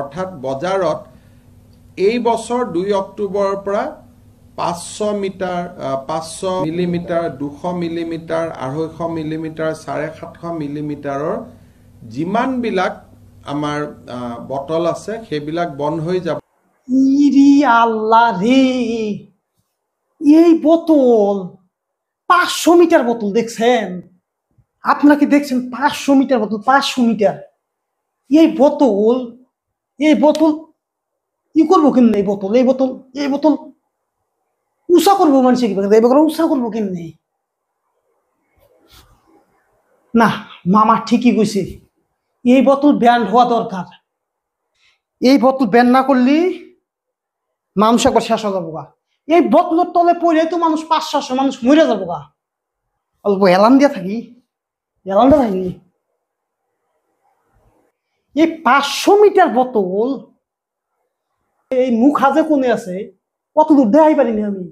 অৰ্থাৎ বজাৰত এই বছৰ দুই অক্টোবৰৰ পৰা পাঁচশ মিটাৰ পাঁচশ মিলিমিটাৰ দুশ মিলিমিটাৰ আঢ়ৈশ মিলিমিটাৰ চাৰে সাতশ মিলিমিটাৰৰ যিমানবিলাক আমাৰ বটল আছে সেইবিলাক বন্ধ হৈ যাব এই বোতল পাঁচশো মিটার বোতল দেখছেন আপনারা কি দেখছেন পাঁচশো মিটার বোতল পাঁচশো মিটার এই বোতল এই বোতল ই করবো কেমনি এই বোতল এই বোতল এই বোতল উষা করবো মানুষে কি এই উষা করবো কেমনি না মামা ঠিকই কইছে এই বোতল ব্যান্ড হওয়া দরকার এই বোতল ব্যান না করলে মানুষ একবার শেষ হয়ে যাবো গা এই বোতলের তলে পড়ে তো মানুষ পাঁচ ছশো মানুষ মরে যাবো গা অল্প এলান দিয়ে থাকি এলানটা থাকি এই পাঁচশো মিটার বোতল এই মুখ হাজে কোনে আছে অত দূর পারি না আমি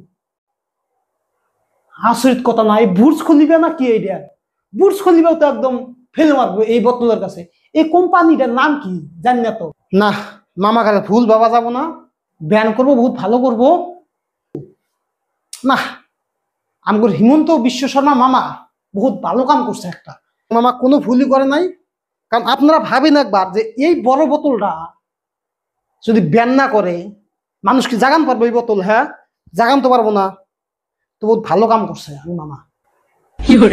আচরিত কথা না এই বুর্জ খুলিবে না কি এইটা বুর্জ খুলিবেও তো একদম ফেলে মারবো এই বোতলের কাছে এই কোম্পানিটার নাম কি জানি না তো না মামা কাছে ভুল বাবা যাব না ব্যান করব বহুত ভালো করব না আমার হিমন্ত বিশ্ব শর্মা মামা বহুত ভালো কাম করছে একটা মামা কোনো ভুলই করে নাই কারণ আপনারা ভাবেন একবার যে এই বড় বোতলটা যদি ব্যান না করে মানুষ কি জাগান পারবো এই বোতল হ্যাঁ জাগান তো পারবো না তো বহুত ভালো কাম করছে আমি মামা কি